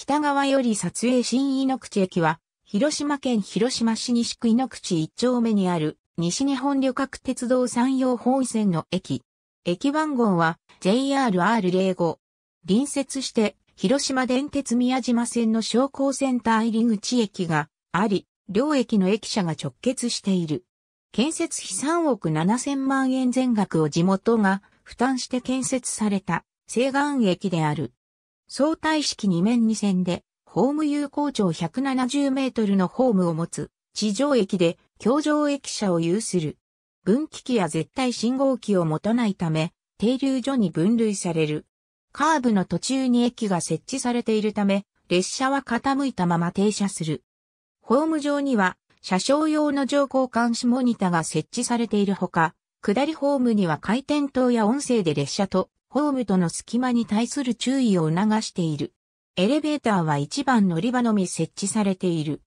北側より撮影新井ノ口駅は、広島県広島市西区井ノ口一丁目にある、西日本旅客鉄道山陽本線の駅。駅番号は JRR05。隣接して、広島電鉄宮島線の商工センター入口駅があり、両駅の駅舎が直結している。建設費3億7000万円全額を地元が負担して建設された西岸駅である。相対式2面2線で、ホーム有効長170メートルのホームを持つ、地上駅で、橋上駅舎を有する。分岐器や絶対信号機を持たないため、停留所に分類される。カーブの途中に駅が設置されているため、列車は傾いたまま停車する。ホーム上には、車掌用の乗降監視モニタが設置されているほか、下りホームには回転灯や音声で列車とホームとの隙間に対する注意を促している。エレベーターは1番乗り場のみ設置されている。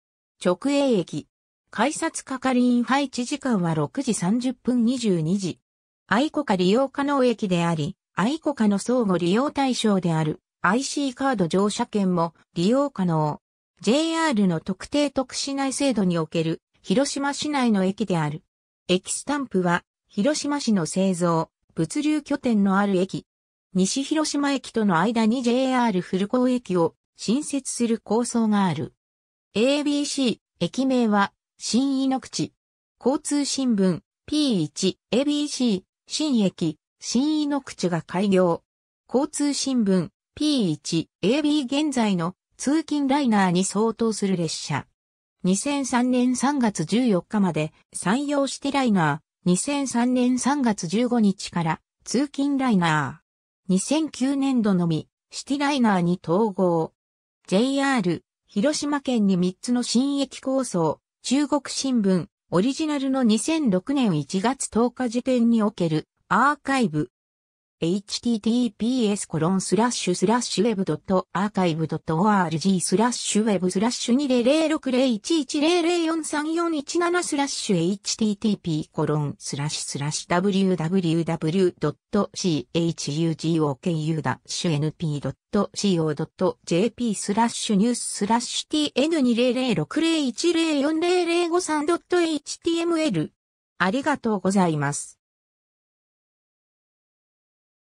直営駅。改札係員配置時間は6時30分22時。愛子か利用可能駅であり、愛子かの相互利用対象である IC カード乗車券も利用可能。JR の特定特市内制度における広島市内の駅である。駅スタンプは広島市の製造、物流拠点のある駅、西広島駅との間に JR 古港駅を新設する構想がある。ABC、駅名は、新井の口。交通新聞、P1、ABC、新駅、新井の口が開業。交通新聞、P1、AB 現在の通勤ライナーに相当する列車。2003年3月14日まで採用してライナー、2003年3月15日から通勤ライナー。2009年度のみ、シティライナーに統合。JR、広島県に3つの新駅構想、中国新聞、オリジナルの2006年1月10日時点におけるアーカイブ、https コロンスラッシュスラッシュウェブド web.archive.org スラッシュウェブスラッシュ20060110043417スラッシュ http コロンスラッシュスラッシュ www.chugoku-np.co.jp スラッシュニューススラッシュ tn2006010405 3.html ありがとうございます。